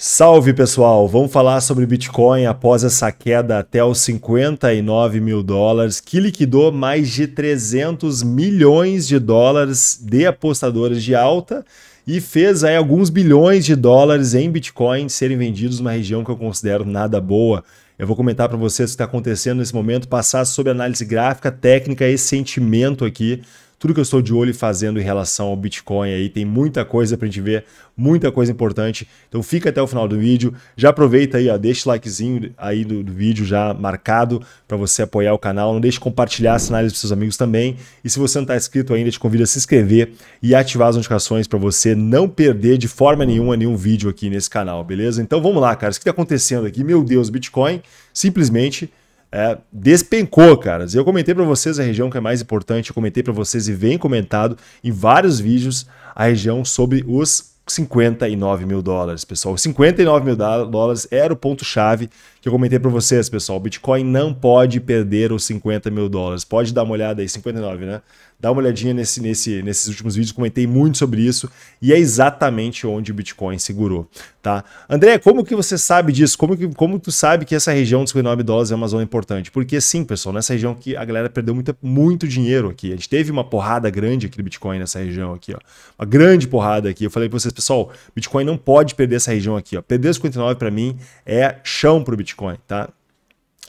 Salve pessoal, vamos falar sobre Bitcoin após essa queda até os 59 mil dólares, que liquidou mais de 300 milhões de dólares de apostadores de alta e fez aí alguns bilhões de dólares em Bitcoin serem vendidos numa região que eu considero nada boa. Eu vou comentar para vocês o que está acontecendo nesse momento, passar sobre análise gráfica, técnica e sentimento aqui tudo que eu estou de olho fazendo em relação ao Bitcoin aí. Tem muita coisa para a gente ver, muita coisa importante. Então fica até o final do vídeo. Já aproveita aí, ó, deixa o likezinho aí do, do vídeo já marcado para você apoiar o canal. Não deixe de compartilhar as análise para seus amigos também. E se você não está inscrito ainda, te convido a se inscrever e ativar as notificações para você não perder de forma nenhuma nenhum vídeo aqui nesse canal, beleza? Então vamos lá, cara. O que está acontecendo aqui? Meu Deus, Bitcoin simplesmente é, despencou, cara. Eu comentei para vocês a região que é mais importante, eu comentei para vocês e vem comentado em vários vídeos a região sobre os 59 mil dólares, pessoal. 59 mil dólares era o ponto-chave que eu comentei para vocês, pessoal. O Bitcoin não pode perder os 50 mil dólares. Pode dar uma olhada aí, 59, né? Dá uma olhadinha nesse, nesse, nesses últimos vídeos, comentei muito sobre isso e é exatamente onde o Bitcoin segurou, tá? André, como que você sabe disso? Como, que, como tu sabe que essa região dos 59 dólares é uma zona importante? Porque sim, pessoal, nessa região que a galera perdeu muito, muito dinheiro aqui. A gente teve uma porrada grande aqui do Bitcoin nessa região aqui, ó. Uma grande porrada aqui. Eu falei para vocês, pessoal, Bitcoin não pode perder essa região aqui, ó. Perder os 59 para mim é chão pro Bitcoin. Bitcoin, tá?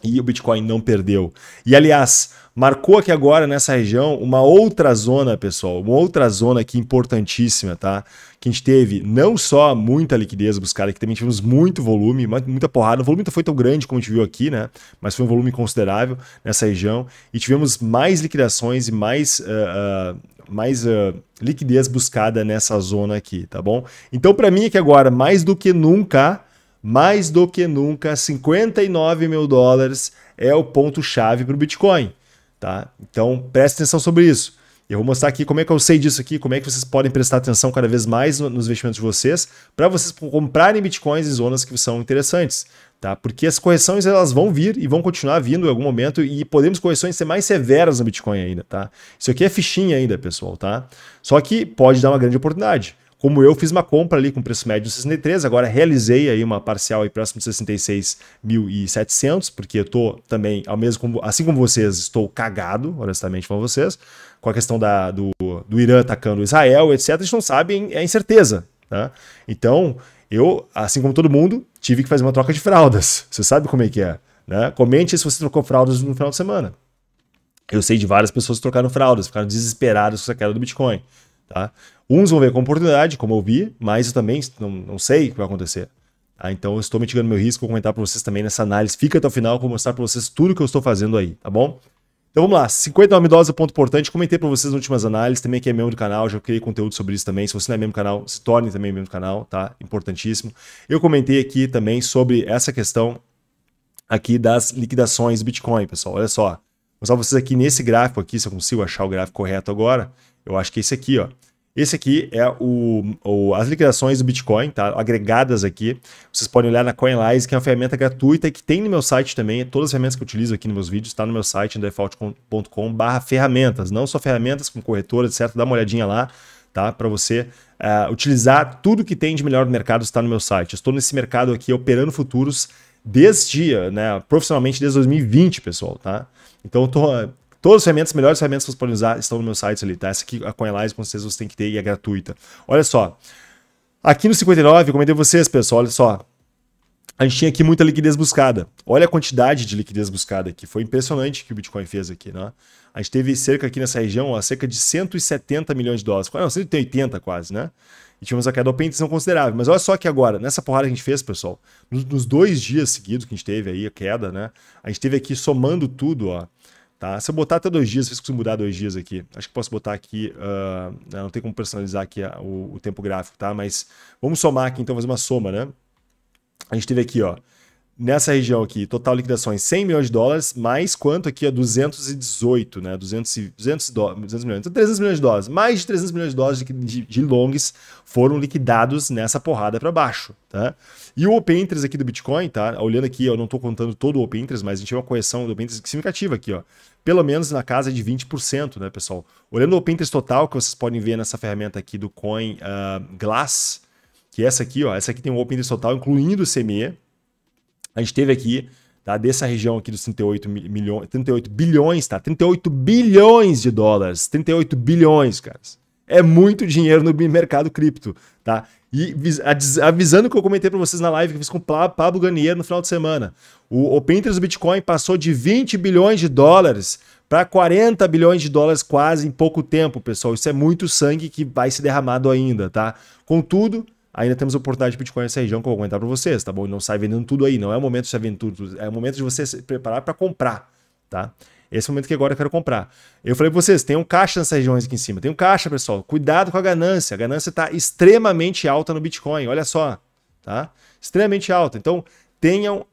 E o Bitcoin não perdeu. E aliás, marcou aqui agora nessa região uma outra zona, pessoal, uma outra zona aqui importantíssima, tá? Que a gente teve não só muita liquidez buscada, é que também tivemos muito volume, muita porrada. O volume não foi tão grande como a gente viu aqui, né? Mas foi um volume considerável nessa região. E tivemos mais liquidações e mais. Uh, uh, mais uh, liquidez buscada nessa zona aqui, tá bom? Então, para mim, é que agora, mais do que nunca, mais do que nunca, 59 mil dólares é o ponto-chave para o Bitcoin. Tá? Então preste atenção sobre isso. Eu vou mostrar aqui como é que eu sei disso aqui, como é que vocês podem prestar atenção cada vez mais nos investimentos de vocês, para vocês comprarem bitcoins em zonas que são interessantes, tá? Porque as correções elas vão vir e vão continuar vindo em algum momento e podemos correções ser mais severas no Bitcoin ainda, tá? Isso aqui é fichinha ainda, pessoal, tá? Só que pode dar uma grande oportunidade. Como eu fiz uma compra ali com preço médio de 63, agora realizei aí uma parcial aí próximo de 66.700, porque eu tô também, ao mesmo assim como vocês, estou cagado, honestamente com vocês, com a questão da, do, do Irã atacando Israel, etc. A gente não sabe, é incerteza. Tá? Então, eu, assim como todo mundo, tive que fazer uma troca de fraldas. Você sabe como é que é. Né? Comente se você trocou fraldas no final de semana. Eu sei de várias pessoas que trocaram fraldas, ficaram desesperadas com essa queda do Bitcoin. Tá? Uns vão ver com oportunidade, como eu vi, mas eu também não, não sei o que vai acontecer. Tá? então eu estou mitigando meu risco, vou comentar para vocês também nessa análise. Fica até o final, vou mostrar para vocês tudo que eu estou fazendo aí, tá bom? Então vamos lá, 59 doses é ponto importante. Comentei para vocês nas últimas análises, também que é membro do canal, já criei conteúdo sobre isso também. Se você não é membro do canal, se torne também membro do canal, tá? Importantíssimo. Eu comentei aqui também sobre essa questão aqui das liquidações do Bitcoin, pessoal. Olha só, vou mostrar vocês aqui nesse gráfico aqui, se eu consigo achar o gráfico correto agora. Eu acho que é esse aqui, ó. Esse aqui é o, o, as liquidações do Bitcoin, tá? Agregadas aqui. Vocês podem olhar na CoinLise, que é uma ferramenta gratuita e que tem no meu site também. É todas as ferramentas que eu utilizo aqui nos meus vídeos está no meu site, default.com/barra ferramentas. Não só ferramentas com corretora, etc. Dá uma olhadinha lá, tá? Para você uh, utilizar tudo que tem de melhor no mercado está no meu site. Eu estou nesse mercado aqui operando futuros desde, né? Profissionalmente desde 2020, pessoal, tá? Então eu tô Todas as ferramentas, as melhores ferramentas que vocês podem usar estão no meu site ali, tá? Essa aqui, a CoinLive, com certeza vocês têm que ter e é gratuita. Olha só. Aqui no 59, eu comentei vocês, pessoal, olha só. A gente tinha aqui muita liquidez buscada. Olha a quantidade de liquidez buscada aqui. Foi impressionante o que o Bitcoin fez aqui, né? A gente teve cerca aqui nessa região, ó, cerca de 170 milhões de dólares. Não, 180 quase, né? E tivemos a queda open tensão considerável. Mas olha só que agora, nessa porrada que a gente fez, pessoal, nos, dois dias seguidos que a gente teve aí a queda, né? A gente teve aqui somando tudo, ó. Tá? Se eu botar até dois dias, eu consigo mudar dois dias aqui. Acho que posso botar aqui, uh, não tem como personalizar aqui o, o, tempo gráfico, tá? Mas vamos somar aqui, então, fazer uma soma, né? A gente teve aqui, ó, nessa região aqui, total liquidações 100 milhões de dólares, mais quanto aqui é 218, né? 200, 200, do, 200 milhões, então 300 milhões de dólares. Mais de 300 milhões de dólares de, de, de longs foram liquidados nessa porrada para baixo, tá? E o Open Interest aqui do Bitcoin, tá? Olhando aqui, eu não estou contando todo o Open Interest, mas a gente tem uma correção do Open Interest significativa aqui, ó. Pelo menos na casa de 20%, né, pessoal? Olhando o Open Interest total, que vocês podem ver nessa ferramenta aqui do Coin uh, Glass, que é essa aqui, ó, essa aqui tem um open interest total, incluindo o CME, a gente teve aqui, tá? Dessa região aqui dos 38 milhões, 38 bilhões, tá? 38 bilhões de dólares, 38 bilhões, caras. É muito dinheiro no mercado cripto, tá? E avisando que eu comentei para vocês na live que eu fiz com o Pablo Ganier no final de semana. O Open do Bitcoin passou de 20 bilhões de dólares para 40 bilhões de dólares quase em pouco tempo, pessoal. Isso é muito sangue que vai ser derramado ainda, tá? Contudo, ainda temos oportunidade de Bitcoin nessa região que eu vou comentar para vocês, tá bom? não sai vendendo tudo aí, não é o momento de sair vendendo tudo, é o momento de você se preparar para comprar, tá? Esse é momento que agora eu quero comprar. Eu falei para vocês, tem um caixa nessas regiões aqui em cima, tem um caixa, pessoal. Cuidado com a ganância, a ganância está extremamente alta no Bitcoin, olha só, tá? Extremamente alta. Então, tenham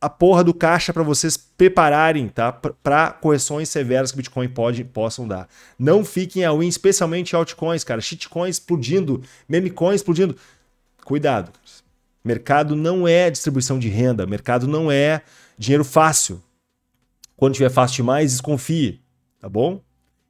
a porra do caixa para vocês prepararem, tá? Para correções severas que o Bitcoin pode, possam dar. Não fiquem a win, especialmente altcoins, cara. Shitcoins explodindo, memecoins explodindo. Cuidado. Mercado não é distribuição de renda, mercado não é dinheiro fácil. Quando tiver fácil demais, desconfie, tá bom?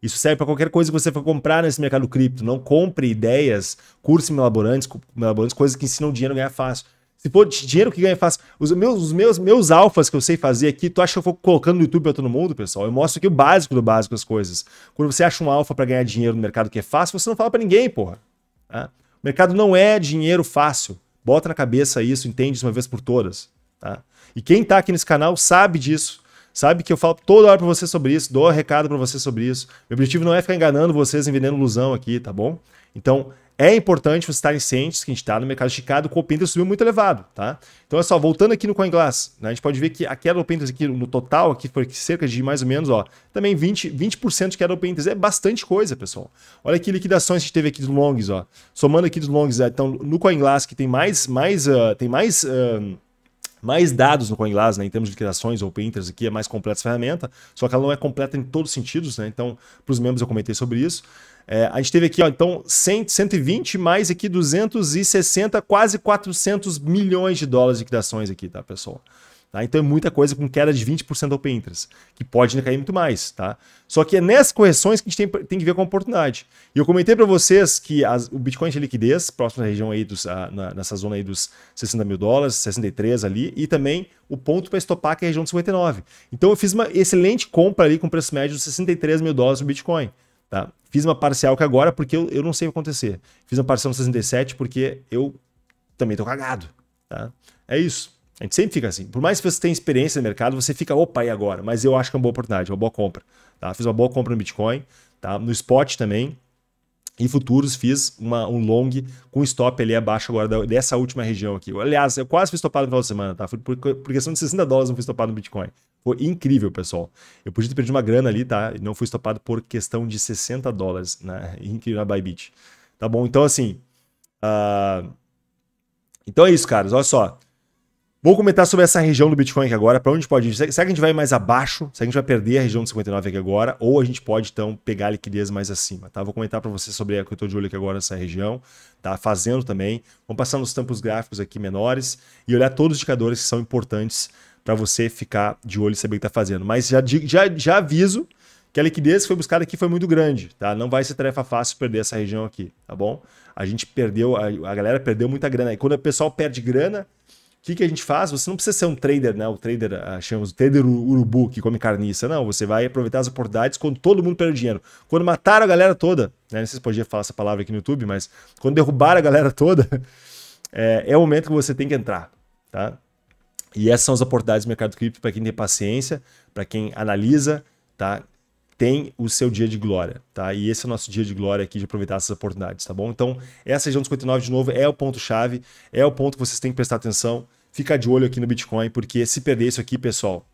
Isso serve para qualquer coisa que você for comprar nesse mercado cripto. Não compre ideias, cursos elaborantes, elaborantes, coisas que ensinam dinheiro a ganhar fácil. Se for dinheiro que ganha fácil. Os meus, os meus, meus alfas que eu sei fazer aqui, tu acha que eu vou colocando no YouTube para todo mundo, pessoal? Eu mostro aqui o básico do básico das coisas. Quando você acha um alfa para ganhar dinheiro no mercado que é fácil, você não fala para ninguém, porra. Tá? O mercado não é dinheiro fácil. Bota na cabeça isso, entende uma vez por todas. Tá? E quem está aqui nesse canal sabe disso. Sabe que eu falo toda hora para você sobre isso, dou um recado para você sobre isso. Meu objetivo não é ficar enganando vocês, vendendo ilusão aqui, tá bom? Então, é importante vocês estarem cientes que a gente está no mercado esticado com o Open subiu muito elevado, tá? Então, é só, voltando aqui no CoinGlass, né, a gente pode ver que a queda do Open aqui no total aqui foi cerca de mais ou menos, ó, também 20%, 20 de queda do Open é bastante coisa, pessoal. Olha que liquidações que a gente teve aqui dos longs, ó. Somando aqui dos longs, é, então, no CoinGlass que tem mais, mais, uh, tem mais... Uh, mais dados no CoinGlass, né, em termos de liquidações ou printers aqui, é mais completa essa ferramenta, só que ela não é completa em todos os sentidos, né? Então, para os membros eu comentei sobre isso. É, a gente teve aqui, ó, então, 100, 120 mais aqui 260, quase 400 milhões de dólares de liquidações aqui, tá, pessoal? Tá? Então é muita coisa com queda de 20% ao Pinterest, que pode cair muito mais. Tá? Só que é nessas correções que a gente tem, tem que ver com a oportunidade. E eu comentei para vocês que as, o Bitcoin de liquidez, próximo da região aí, dos, a, ah, na, nessa zona aí dos 60 mil dólares, 63 ali, e também o ponto para estopar que é a região de 59. Então eu fiz uma excelente compra ali com preço médio de 63 mil dólares no Bitcoin. Tá? Fiz uma parcial que agora, porque eu, eu não sei o que acontecer. Fiz uma parcial no 67 porque eu também tô cagado. Tá? É isso. A gente sempre fica assim. Por mais que você tenha experiência no mercado, você fica, opa, e agora? Mas eu acho que é uma boa oportunidade, uma boa compra. Tá? Fiz uma boa compra no Bitcoin, tá? no spot também. E futuros fiz uma, um long com stop ali abaixo agora da, dessa última região aqui. Aliás, eu quase fui stopado no final de semana, tá? Por, por, por questão de 60 dólares não fui stopado no Bitcoin. Foi incrível, pessoal. Eu podia ter perdido uma grana ali, tá? E não fui stopado por questão de 60 dólares né? na né, Bybit. Tá bom? Então, assim... Uh... Então é isso, caras. Olha só. Vou comentar sobre essa região do Bitcoin aqui agora, para onde pode ir. Será que a gente vai mais abaixo? Será que a gente vai perder a região de 59 aqui agora? Ou a gente pode, então, pegar a liquidez mais acima, tá? Vou comentar para você sobre a que eu tô de olho aqui agora nessa região, tá? Fazendo também. Vamos passar nos tampos gráficos aqui menores e olhar todos os indicadores que são importantes para você ficar de olho e saber o que está fazendo. Mas já, já, já aviso que a liquidez que foi buscada aqui foi muito grande, tá? Não vai ser tarefa fácil perder essa região aqui, tá bom? A gente perdeu, a, a galera perdeu muita grana. E quando o pessoal perde grana, que, que a gente faz? Você não precisa ser um trader, né? O trader, ah, chamamos trader urubu que come carniça. Não, você vai aproveitar as oportunidades quando todo mundo perde dinheiro. Quando mataram a galera toda, né? Não sei se podia falar essa palavra aqui no YouTube, mas quando derrubaram a galera toda, é, é o momento que você tem que entrar, tá? E essas são as oportunidades do mercado cripto para quem tem paciência, para quem analisa, tá? tem o seu dia de glória, tá? E esse é o nosso dia de glória aqui de aproveitar essas oportunidades, tá bom? Então, essa região dos 59 de novo é o ponto chave, é o ponto que vocês têm que prestar atenção, fica de olho aqui no Bitcoin, porque se perder isso aqui, pessoal,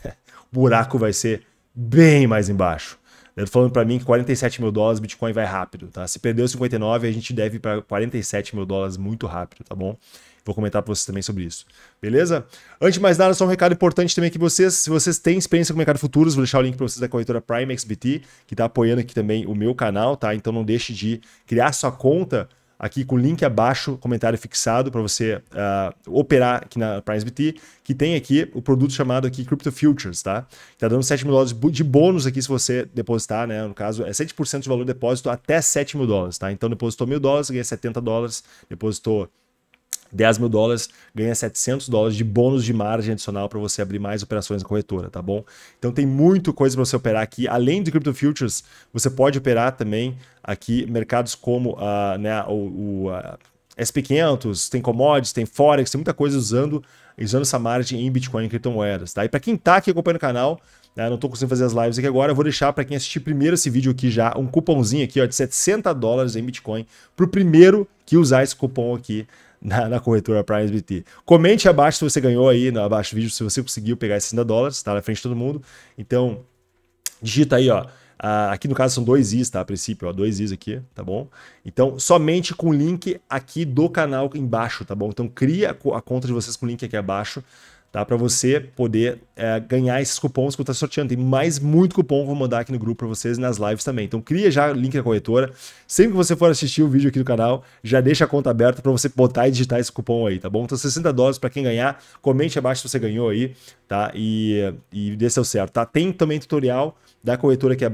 o buraco vai ser bem mais embaixo. tô falando para mim que 47 mil dólares Bitcoin vai rápido, tá? Se perder os 59, a gente deve para 47 mil dólares muito rápido, tá bom? Vou comentar para vocês também sobre isso, beleza? Antes de mais nada, só um recado importante também que vocês, se vocês têm experiência com o mercado futuros, vou deixar o link para vocês da corretora Prime XBT, que está apoiando aqui também o meu canal, tá? Então não deixe de criar sua conta aqui com o link abaixo, comentário fixado para você uh, operar aqui na PrimeSBT, que tem aqui o produto chamado aqui Crypto Futures, tá? Tá dando 7 mil dólares de bônus aqui se você depositar, né? No caso, é 7% de valor de depósito até 7 mil dólares, tá? Então depositou mil dólares, ganha 70 dólares, depositou 10 mil dólares, ganha 700 dólares de bônus de margem adicional para você abrir mais operações na corretora, tá bom? Então tem muita coisa para você operar aqui. Além de Crypto Futures, você pode operar também aqui mercados como uh, né, o, o uh, SP500, tem commodities, tem Forex, tem muita coisa usando, usando essa margem em Bitcoin e criptomoedas, tá? E para quem está aqui acompanhando o canal, né, não estou conseguindo fazer as lives aqui agora, eu vou deixar para quem assistir primeiro esse vídeo aqui já, um cupomzinho aqui ó, de 70 dólares em Bitcoin, para o primeiro que usar esse cupom aqui na, na corretora Prime BT. Comente abaixo se você ganhou aí, abaixo do vídeo, se você conseguiu pegar esses 100 dólares, tá na frente de todo mundo. Então, digita aí, ó. Uh, aqui no caso são dois is, tá? A princípio, ó, dois is aqui, tá bom? Então, somente com o link aqui do canal embaixo, tá bom? Então, cria a conta de vocês com o link aqui abaixo tá? Para você poder é, ganhar esses cupons que eu estou sorteando. Tem mais muito cupom que vou mandar aqui no grupo para vocês e nas lives também. Então cria já o link da corretora. Sempre que você for assistir o vídeo aqui do canal, já deixa a conta aberta para você botar e digitar esse cupom aí, tá bom? Então 60 dólares para quem ganhar. Comente abaixo se você ganhou aí tá? E, e dê seu certo, tá? Tem também tutorial da corretora aqui, é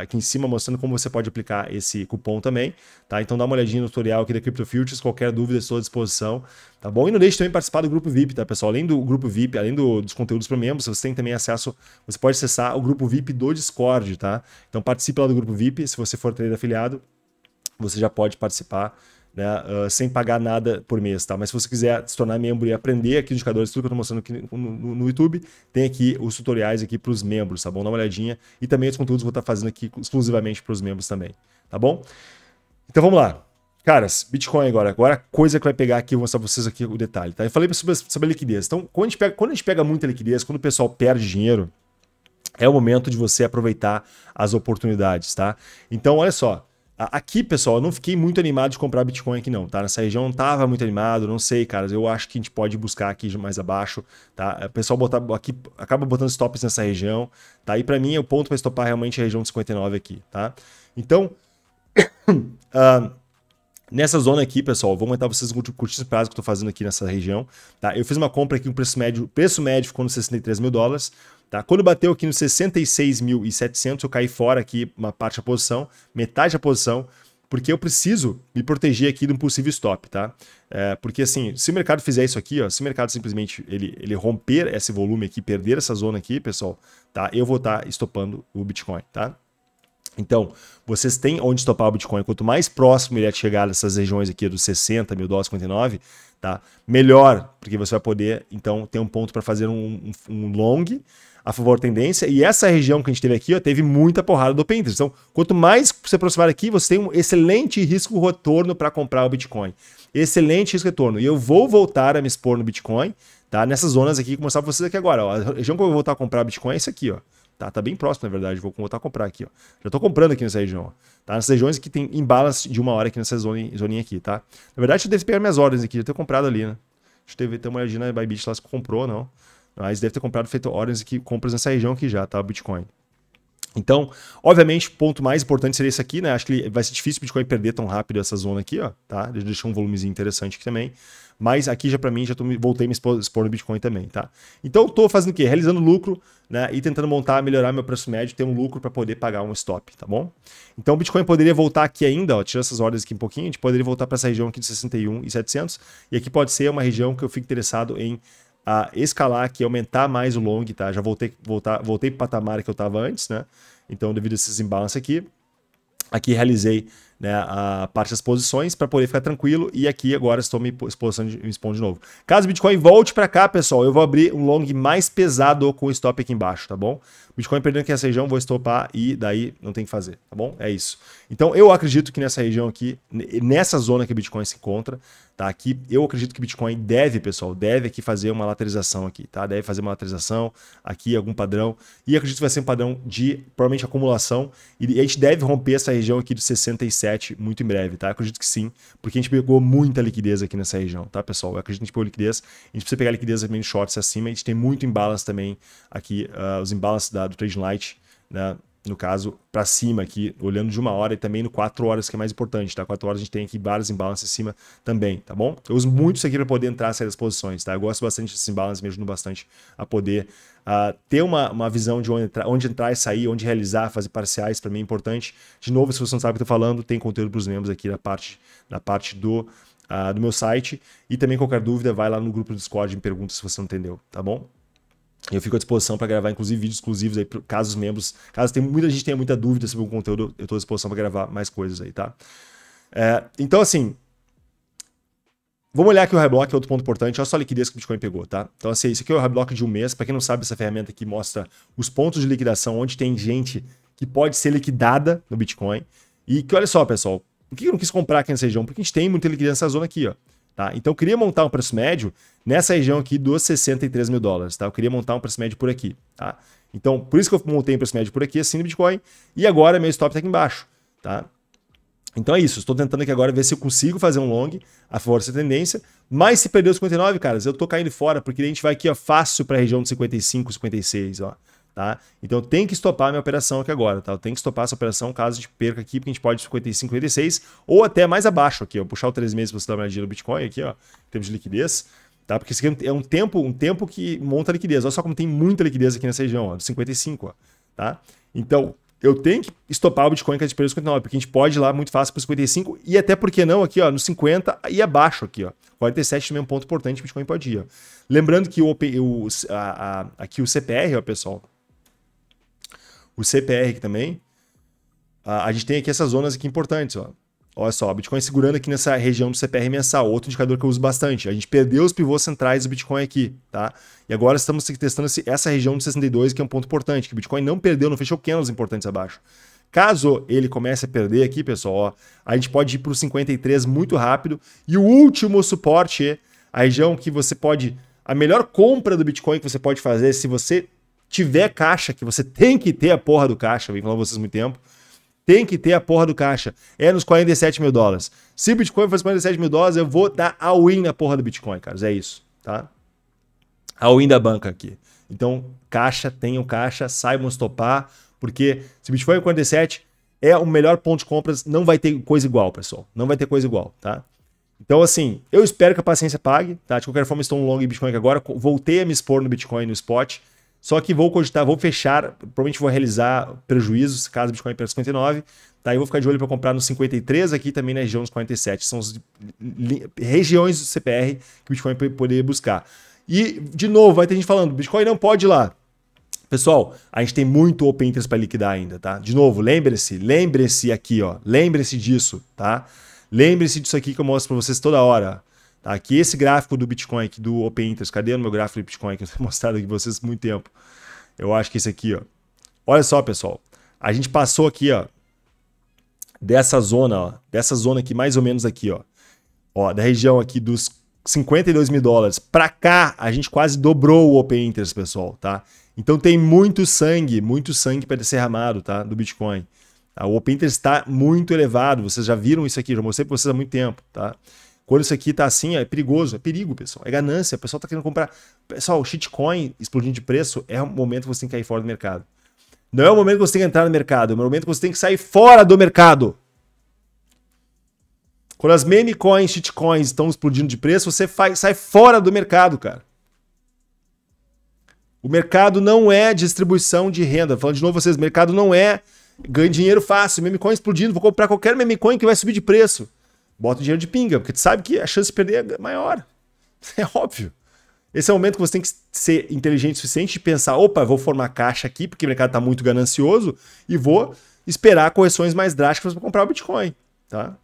aqui em cima mostrando como você pode aplicar esse cupom também, tá? Então dá uma olhadinha no tutorial aqui da Crypto Futures, qualquer dúvida estou à disposição, tá bom? E não deixe também participar do grupo VIP, tá, pessoal? Além do grupo VIP, além do, dos conteúdos para membros, você tem também acesso, você pode acessar o grupo VIP do Discord, tá? Então participe lá do grupo VIP, se você for trader afiliado, você já pode participar né, uh, sem pagar nada por mês, tá? Mas se você quiser se tornar membro e aprender aqui os indicadores, tudo que eu estou mostrando aqui no, no, no, YouTube, tem aqui os tutoriais aqui para os membros, tá bom? Dá uma olhadinha e também os conteúdos que eu vou estar tá fazendo aqui exclusivamente para os membros também, tá bom? Então vamos lá. Caras, Bitcoin agora. Agora a coisa que vai pegar aqui, vou mostrar pra vocês aqui o detalhe, tá? Eu falei sobre, sobre a liquidez. Então, quando a, gente pega, quando a gente pega muita liquidez, quando o pessoal perde dinheiro, é o momento de você aproveitar as oportunidades, tá? Então, olha só. Aqui, pessoal, eu não fiquei muito animado de comprar Bitcoin aqui não, tá? Nessa região não tava muito animado, não sei, caras. Eu acho que a gente pode buscar aqui mais abaixo, tá? É, o pessoal botar aqui, acaba botando stops nessa região, tá? E para mim, o ponto para estopar realmente é a região de 59 aqui, tá? Então, uh, nessa zona aqui, pessoal, vou aumentar vocês o curtíssimo prazo que eu tô fazendo aqui nessa região, tá? Eu fiz uma compra aqui, o um preço médio, preço médio ficou nos 63 mil dólares, Tá? Quando bateu aqui nos 66.700, eu caí fora aqui uma parte da posição, metade da posição, porque eu preciso me proteger aqui de um possível stop, tá? É, porque assim, se o mercado fizer isso aqui, ó, se o mercado simplesmente ele, ele romper esse volume aqui, perder essa zona aqui, pessoal, tá? Eu vou estar tá estopando o Bitcoin, tá? Então, vocês têm onde estopar o Bitcoin. Quanto mais próximo ele é de chegar nessas regiões aqui dos 60 mil dólares, 59, Tá? Melhor, porque você vai poder, então, ter um ponto para fazer um, um, um, long a favor da tendência. E essa região que a gente teve aqui, ó, teve muita porrada do Pinterest. Então, quanto mais você aproximar aqui, você tem um excelente risco retorno para comprar o Bitcoin. Excelente risco retorno. E eu vou voltar a me expor no Bitcoin, tá? Nessas zonas aqui, que eu mostrar para vocês aqui agora. Ó. A região que eu vou voltar a comprar Bitcoin é isso aqui, ó. Tá, tá bem próximo, na verdade. Vou voltar a comprar aqui, ó. Já tô comprando aqui nessa região, ó. Tá? Nessas regiões é que tem imbalance de uma hora aqui nessa zona, zoninha aqui, tá? Na verdade, eu devo pegar minhas ordens aqui. Já ter comprado ali, né? Deixa eu ter uma olhadinha na Bybit lá se comprou não. Mas deve ter comprado feito ordens aqui, compras nessa região aqui já, tá? Bitcoin. Então, obviamente, o ponto mais importante seria esse aqui, né? Acho que vai ser difícil o Bitcoin perder tão rápido essa zona aqui, ó, tá? Deixou um volumezinho interessante aqui também. Mas aqui já para mim, já tô, voltei a me expor, expor no Bitcoin também, tá? Então, estou fazendo o quê? Realizando lucro, né? E tentando montar, melhorar meu preço médio, ter um lucro para poder pagar um stop, tá bom? Então, o Bitcoin poderia voltar aqui ainda, ó, tirando essas ordens aqui um pouquinho, a gente poderia voltar para essa região aqui de 61 e 700. E aqui pode ser uma região que eu fico interessado em a escalar aqui, aumentar mais o long, tá? Já voltei, voltar, voltei para o patamar que eu estava antes, né? Então, devido a esses imbalances aqui, aqui realizei né, a parte das posições para poder ficar tranquilo. E aqui agora estou me expondo de, me expondo de novo. Caso o Bitcoin volte para cá, pessoal, eu vou abrir um long mais pesado com stop aqui embaixo, tá bom? Bitcoin perdendo aqui essa região, vou estopar e daí não tem que fazer, tá bom? É isso. Então eu acredito que nessa região aqui, nessa zona que o Bitcoin se encontra, tá? Aqui eu acredito que o Bitcoin deve, pessoal, deve aqui fazer uma lateralização aqui, tá? Deve fazer uma lateralização aqui, algum padrão. E acredito que vai ser um padrão de, provavelmente, acumulação. E a gente deve romper essa região aqui dos 67 muito em breve, tá? Eu acredito que sim, porque a gente pegou muita liquidez aqui nessa região, tá, pessoal? Eu acredito que a gente pegou liquidez, a gente precisa pegar liquidez também de shorts acima, a gente tem muito embalas também aqui, uh, os embalas da, do Trade Light, né? no caso, para cima aqui, olhando de uma hora e também no 4 horas, que é mais importante, tá? 4 horas a gente tem aqui vários imbalances acima também, tá bom? Eu uso muito isso aqui para poder entrar nessas posições, tá? Eu gosto bastante desse imbalances, me ajudam bastante a poder uh, ter uma, uma visão de onde, entrar, onde entrar e sair, onde realizar, fazer parciais, para mim é importante. De novo, se você não sabe o que eu tô falando, tem conteúdo para os membros aqui na parte, na parte do, uh, do meu site. E também qualquer dúvida, vai lá no grupo do Discord e me pergunta se você não entendeu, tá bom? Eu fico à disposição para gravar, inclusive, vídeos exclusivos aí, caso os membros. Caso tem, muita gente tenha muita dúvida sobre o conteúdo, eu estou à disposição para gravar mais coisas aí, tá? É, então, assim. Vamos olhar aqui o Reblock, é outro ponto importante. Olha só a liquidez que o Bitcoin pegou, tá? Então, assim, isso aqui é o Reblock de um mês. Para quem não sabe, essa ferramenta aqui mostra os pontos de liquidação, onde tem gente que pode ser liquidada no Bitcoin. E que, olha só, pessoal, por que eu não quis comprar aqui nessa região? Porque a gente tem muita liquidez nessa zona aqui, ó. Tá? Então eu queria montar um preço médio nessa região aqui dos 63 mil dólares. Tá? Eu queria montar um preço médio por aqui. Tá? Então, por isso que eu montei um preço médio por aqui, assim no Bitcoin. E agora meu stop está aqui embaixo. Tá? Então é isso. Estou tentando aqui agora ver se eu consigo fazer um long a força dessa tendência. Mas se perder os 59, caras, eu estou caindo fora, porque a gente vai aqui ó, fácil para a região dos 55, 56. Ó. Tá? Então tem que estopar a minha operação aqui agora, tá? Eu tenho que estopar essa operação caso a gente perca aqui, porque a gente pode 55, 56 ou até mais abaixo aqui, ó. Puxar o 3 meses para você dar uma olhadinha no Bitcoin aqui, ó, em termos de liquidez, tá? Porque isso aqui é um é tempo, um tempo que monta liquidez. Olha só como tem muita liquidez aqui nessa região, ó, 55, ó, tá? Então, eu tenho que estopar o Bitcoin que é de preço 59, porque a gente pode ir lá muito fácil para 55 e até porque não aqui, ó, no 50 e abaixo aqui, ó. 47 também é um ponto importante, o Bitcoin pode ir, ó. Lembrando que o, o a, a, aqui o CPR, ó, pessoal, o CPR também. A, gente tem aqui essas zonas aqui importantes, ó. Olha só, o Bitcoin segurando aqui nessa região do CPR mensal, outro indicador que eu uso bastante. A gente perdeu os pivôs centrais do Bitcoin aqui, tá? E agora estamos testando essa região de 62, que é um ponto importante, que o Bitcoin não perdeu, não fechou candles importantes abaixo. Caso ele comece a perder aqui, pessoal, ó, a gente pode ir para os 53 muito rápido. E o último suporte, a região que você pode... A melhor compra do Bitcoin que você pode fazer, se você tiver caixa, que você tem que ter a porra do caixa, vem falando vocês muito tempo, tem que ter a porra do caixa. É nos 47 mil dólares. Se o Bitcoin for 47 mil dólares, eu vou dar all-in na porra do Bitcoin, caras. É isso, tá? All-in da banca aqui. Então, caixa, tenham caixa, saibam estopar, porque se o Bitcoin for é 47, é o melhor ponto de compras. Não vai ter coisa igual, pessoal. Não vai ter coisa igual, tá? Então, assim, eu espero que a paciência pague, tá? De qualquer forma, estou um longo em Bitcoin agora. Voltei a me expor no Bitcoin, no spot. Só que vou cogitar, vou fechar, provavelmente vou realizar prejuízos caso o Bitcoin perca 59. Tá? Eu vou ficar de olho para comprar nos 53 aqui também na região dos 47. São as regiões do CPR que o Bitcoin poder buscar. E, de novo, vai ter gente falando, Bitcoin não pode ir lá. Pessoal, a gente tem muito open interest para liquidar ainda, tá? De novo, lembre-se, lembre-se aqui, ó. Lembre-se disso, tá? Lembre-se disso aqui que eu mostro para vocês toda hora. Tá aqui esse gráfico do Bitcoin aqui, do Open Interest, cadê o meu gráfico do Bitcoin que eu tenho mostrado aqui para vocês há muito tempo? Eu acho que esse aqui, ó. Olha só, pessoal. A gente passou aqui, ó, dessa zona, ó, dessa zona aqui mais ou menos aqui, ó. Ó, da região aqui dos 52 mil dólares para cá, a gente quase dobrou o Open Interest, pessoal, tá? Então tem muito sangue, muito sangue para ser derramado, tá? Do Bitcoin. Tá? O Open Interest está muito elevado, vocês já viram isso aqui, já mostrei para vocês há muito tempo, tá? Quando isso aqui tá assim, ó, é perigoso, é perigo, pessoal. É ganância, o pessoal tá querendo comprar. Pessoal, shitcoin explodindo de preço é o momento que você tem que cair fora do mercado. Não é o momento que você tem que entrar no mercado, é o momento que você tem que sair fora do mercado. Quando as meme coins, shitcoins estão explodindo de preço, você faz, sai fora do mercado, cara. O mercado não é distribuição de renda. Falando de novo vocês, mercado não é ganho dinheiro fácil. Meme coin explodindo, vou comprar qualquer meme coin que vai subir de preço. Bota dinheiro de pinga, porque tu sabe que a chance de perder é maior. É óbvio. Esse é o momento que você tem que ser inteligente o suficiente de pensar: opa, vou formar caixa aqui, porque o mercado está muito ganancioso, e vou esperar correções mais drásticas para comprar o Bitcoin. Tá?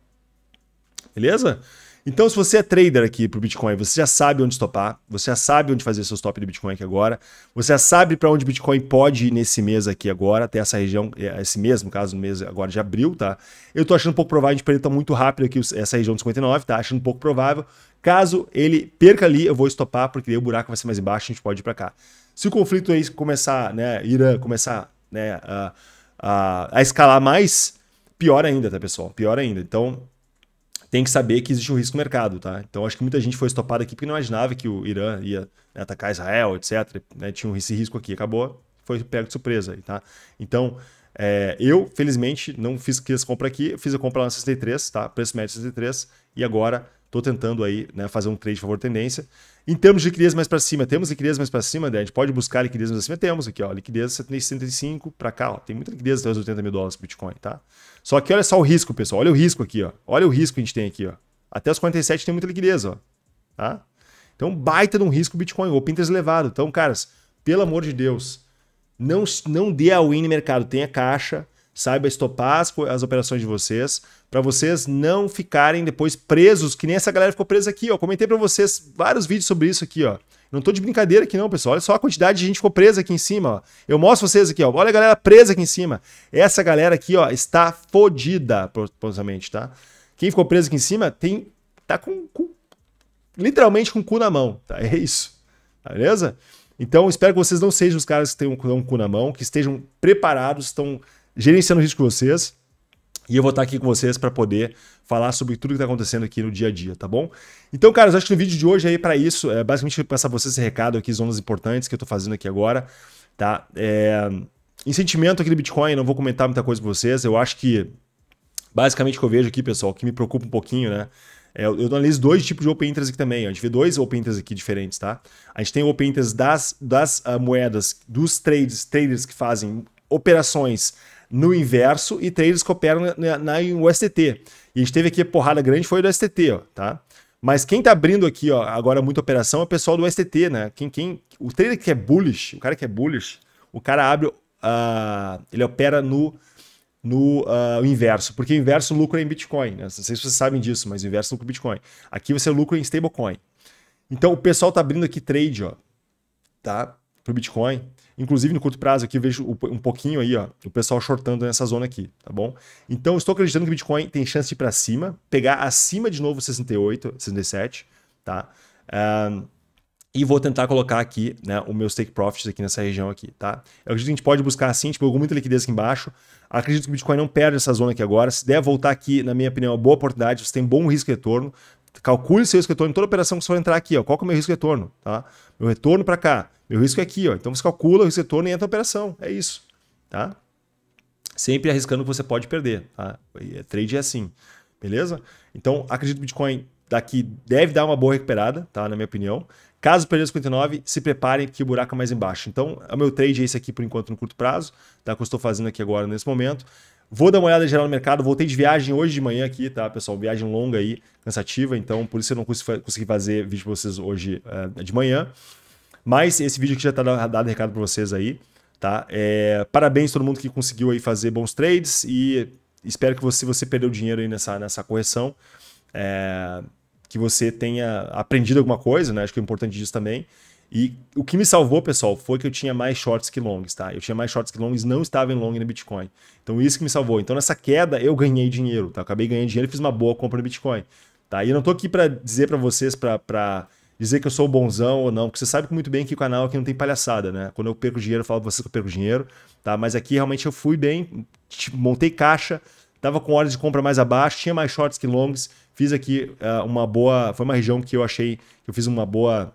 Beleza? Então, se você é trader aqui para o Bitcoin, você já sabe onde stopar, você já sabe onde fazer seu stop do Bitcoin aqui agora, você já sabe para onde o Bitcoin pode ir nesse mês aqui agora, até essa região, é, esse mês, no caso, no mês agora de abril, tá? Eu tô achando pouco provável, a gente perdeu muito rápido aqui essa região dos 59, tá? Achando pouco provável. Caso ele perca ali, eu vou estopar, porque daí o buraco vai ser mais embaixo, a gente pode ir para cá. Se o conflito aí começar, né, Irã começar, né, a, a, a escalar mais, pior ainda, tá, pessoal? Pior ainda. Então, tem que saber que existe um risco no mercado, tá? Então acho que muita gente foi estopada aqui porque não imaginava que o Irã ia né, atacar Israel, etc. Né? Tinha esse risco aqui, acabou, foi pego de surpresa, tá? Então é, eu, felizmente, não fiz essa compra aqui, fiz a compra lá na 63, tá? Preço médio 63, e agora estou tentando aí né, fazer um trade favor tendência. Em termos de liquidez mais para cima, temos liquidez mais para cima, né? a gente pode buscar liquidez mais para cima, temos aqui, ó, liquidez 75 para cá, ó, tem muita liquidez até os 80 mil dólares Bitcoin, tá? Só que olha só o risco, pessoal. Olha o risco aqui, ó. Olha o risco que a gente tem aqui, ó. Até os 47 tem muita liquidez, ó. Tá? Então, baita de um risco o Bitcoin, o Pinterest elevado. Então, caras, pelo amor de Deus, não, não dê a win no mercado. Tenha caixa, saiba estopar as, as operações de vocês, para vocês não ficarem depois presos, que nem essa galera ficou presa aqui, ó. Comentei para vocês vários vídeos sobre isso aqui, ó. Não tô de brincadeira aqui não, pessoal. Olha só a quantidade de gente ficou presa aqui em cima, ó. Eu mostro vocês aqui, ó. Olha a galera presa aqui em cima. Essa galera aqui, ó, está fodida, provavelmente, tá? Quem ficou preso aqui em cima tem tá com, com literalmente com o cu na mão, tá? É isso. Tá beleza? Então, espero que vocês não sejam os caras que tenham um cu na mão, que estejam preparados, estão gerenciando o risco de vocês. E eu vou estar aqui com vocês para poder falar sobre tudo que está acontecendo aqui no dia a dia, tá bom? Então, eu acho que o vídeo de hoje aí para isso, é, basicamente passar vocês esse recado aqui, zonas importantes que eu estou fazendo aqui agora, tá? É, em sentimento aqui do Bitcoin, não vou comentar muita coisa para vocês. Eu acho que, basicamente, o que eu vejo aqui, pessoal, que me preocupa um pouquinho, né? É, eu analiso dois tipos de open interest aqui também. A gente vê dois open interest aqui diferentes, tá? A gente tem o open interest das, das uh, moedas, dos trades, traders que fazem operações no inverso e traders que operam na, na, E a gente teve aqui porrada grande foi do STT, ó, tá? Mas quem tá abrindo aqui, ó, agora muita operação é o pessoal do STT, né? Quem, quem, o trader que é bullish, o cara que é bullish, o cara abre, uh, ele opera no no uh, inverso, porque o inverso lucra em Bitcoin, né? Não sei se vocês sabem disso, mas o inverso lucra em Bitcoin. Aqui você lucra em stablecoin. Então o pessoal tá abrindo aqui trade, ó, tá? Pro Bitcoin. Inclusive, no curto prazo aqui, eu vejo um pouquinho aí, ó, o pessoal shortando nessa zona aqui, tá bom? Então, estou acreditando que o Bitcoin tem chance de ir para cima, pegar acima de novo 68, 67, tá? Um, ah, e vou tentar colocar aqui, né, o meu stake profits aqui nessa região aqui, tá? Eu acredito que a gente pode buscar assim, tipo, muita liquidez aqui embaixo. Acredito que o Bitcoin não perde essa zona aqui agora. Se der voltar aqui, na minha opinião, é uma boa oportunidade, você tem bom risco retorno, calcule seu risco retorno em toda operação que você for entrar aqui, ó. Qual que é o meu risco retorno? Tá? Meu retorno para cá, meu risco é aqui, ó. Então você calcula o risco retorno e entra na operação. É isso, tá? Sempre arriscando que você pode perder, tá? É, trade é assim, beleza? Então, acredito que o Bitcoin daqui deve dar uma boa recuperada, tá? Na minha opinião. Caso perder 59, se preparem que o buraco é mais embaixo. Então, é o meu trade é esse aqui por enquanto no curto prazo, tá? Que eu estou fazendo aqui agora nesse momento. Vou dar uma olhada geral no mercado. Voltei de viagem hoje de manhã aqui, tá, pessoal? Viagem longa aí, cansativa. Então, por isso eu não consegui fazer vídeo pra vocês hoje eh, de manhã. Mas esse vídeo aqui já tá dado recado pra vocês aí, tá? É, parabéns todo mundo que conseguiu aí fazer bons trades e espero que você, você perdeu dinheiro aí nessa, nessa correção. É, que você tenha aprendido alguma coisa, né? Acho que é importante disso também. E o que me salvou, pessoal, foi que eu tinha mais shorts que longs, tá? Eu tinha mais shorts que longs, não estava em long no Bitcoin. Então isso que me salvou. Então nessa queda eu ganhei dinheiro, tá? Eu acabei ganhando dinheiro e fiz uma boa compra no Bitcoin, tá? E eu não tô aqui para dizer para vocês para dizer que eu sou bonzão ou não, porque você sabe muito bem que o canal aqui é não tem palhaçada, né? Quando eu perco dinheiro, eu falo pra vocês que eu perco dinheiro, tá? Mas aqui realmente eu fui bem, montei caixa, tava com horas de compra mais abaixo, tinha mais shorts que longs, fiz aqui uh, uma boa, foi uma região que eu achei que eu fiz uma boa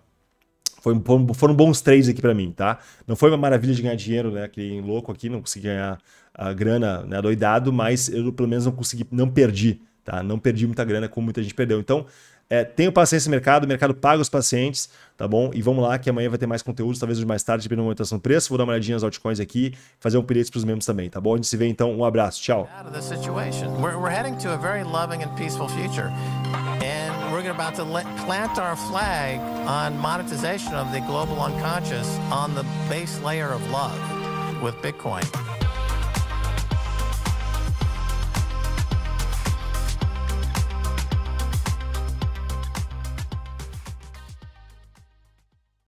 foi, foram, bons três aqui para mim, tá? Não foi uma maravilha de ganhar dinheiro, né? Aquele louco aqui, não consegui ganhar a grana, né? Doidado, mas eu pelo menos não consegui, não perdi, tá? Não perdi muita grana como muita gente perdeu. Então, é, tenho paciência no mercado, o mercado paga os pacientes, tá bom? E vamos lá, que amanhã vai ter mais conteúdo, talvez hoje mais tarde, dependendo da aumentação do preço. Vou dar uma olhadinha nas altcoins aqui, fazer um update para os membros também, tá bom? A gente se vê então, um abraço, tchau. talking about to let, plant our flag on monetization of the global unconscious on the base layer of love with Bitcoin.